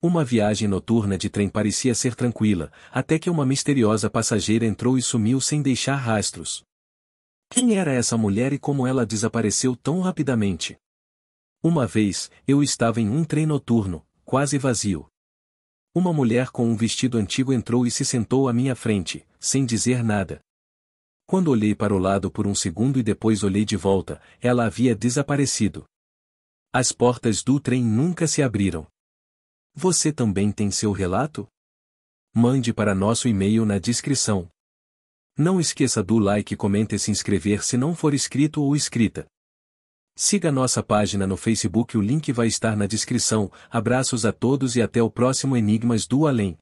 Uma viagem noturna de trem parecia ser tranquila, até que uma misteriosa passageira entrou e sumiu sem deixar rastros. Quem era essa mulher e como ela desapareceu tão rapidamente? Uma vez, eu estava em um trem noturno, quase vazio. Uma mulher com um vestido antigo entrou e se sentou à minha frente, sem dizer nada. Quando olhei para o lado por um segundo e depois olhei de volta, ela havia desaparecido. As portas do trem nunca se abriram. Você também tem seu relato? Mande para nosso e-mail na descrição. Não esqueça do like, comente e se inscrever se não for inscrito ou inscrita. Siga nossa página no Facebook, o link vai estar na descrição. Abraços a todos e até o próximo Enigmas do Além.